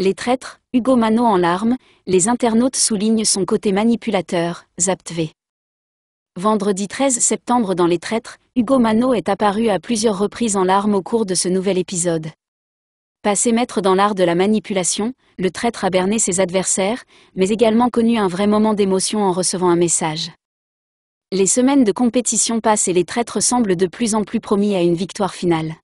Les traîtres, Hugo Mano en larmes, les internautes soulignent son côté manipulateur, Zaptv. Vendredi 13 septembre dans Les Traîtres, Hugo Mano est apparu à plusieurs reprises en larmes au cours de ce nouvel épisode. Passé maître dans l'art de la manipulation, le traître a berné ses adversaires, mais également connu un vrai moment d'émotion en recevant un message. Les semaines de compétition passent et les traîtres semblent de plus en plus promis à une victoire finale.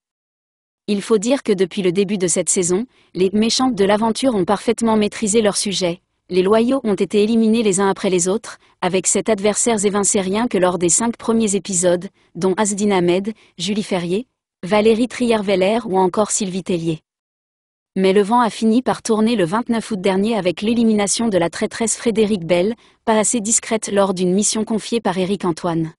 Il faut dire que depuis le début de cette saison, les méchantes de l'aventure ont parfaitement maîtrisé leur sujet. Les loyaux ont été éliminés les uns après les autres, avec sept adversaires évincés rien que lors des cinq premiers épisodes, dont Asdin Ahmed, Julie Ferrier, Valérie Trier-Veller ou encore Sylvie Tellier. Mais le vent a fini par tourner le 29 août dernier avec l'élimination de la traîtresse Frédéric Bell, pas assez discrète lors d'une mission confiée par Éric Antoine.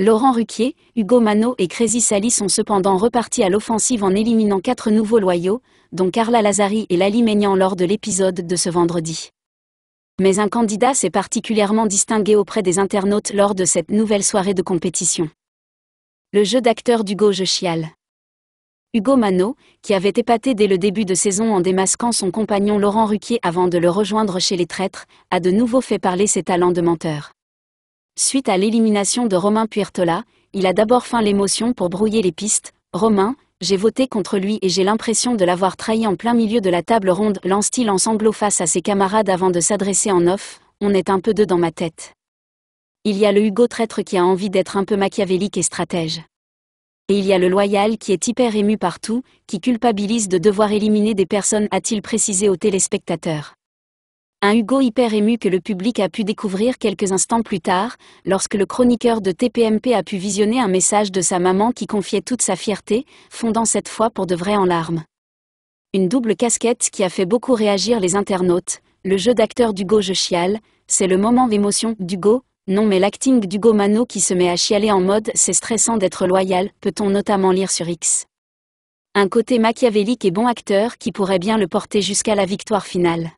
Laurent Ruquier, Hugo Mano et Crazy Sally sont cependant repartis à l'offensive en éliminant quatre nouveaux loyaux, dont Carla Lazari et Lali Meignan lors de l'épisode de ce vendredi. Mais un candidat s'est particulièrement distingué auprès des internautes lors de cette nouvelle soirée de compétition. Le jeu d'acteur d'Hugo Je Hugo Mano, qui avait épaté dès le début de saison en démasquant son compagnon Laurent Ruquier avant de le rejoindre chez les traîtres, a de nouveau fait parler ses talents de menteur. Suite à l'élimination de Romain Puertola, il a d'abord feint l'émotion pour brouiller les pistes. Romain, j'ai voté contre lui et j'ai l'impression de l'avoir trahi en plein milieu de la table ronde, lance-t-il en sanglots face à ses camarades avant de s'adresser en off. On est un peu deux dans ma tête. Il y a le Hugo traître qui a envie d'être un peu machiavélique et stratège. Et il y a le loyal qui est hyper ému partout, qui culpabilise de devoir éliminer des personnes, a-t-il précisé aux téléspectateurs un Hugo hyper ému que le public a pu découvrir quelques instants plus tard, lorsque le chroniqueur de TPMP a pu visionner un message de sa maman qui confiait toute sa fierté, fondant cette fois pour de vrai en larmes. Une double casquette qui a fait beaucoup réagir les internautes, le jeu d'acteur d'Hugo Je chiale, c'est le moment d'émotion d'Hugo, non mais l'acting d'Hugo Mano qui se met à chialer en mode c'est stressant d'être loyal, peut-on notamment lire sur X. Un côté machiavélique et bon acteur qui pourrait bien le porter jusqu'à la victoire finale.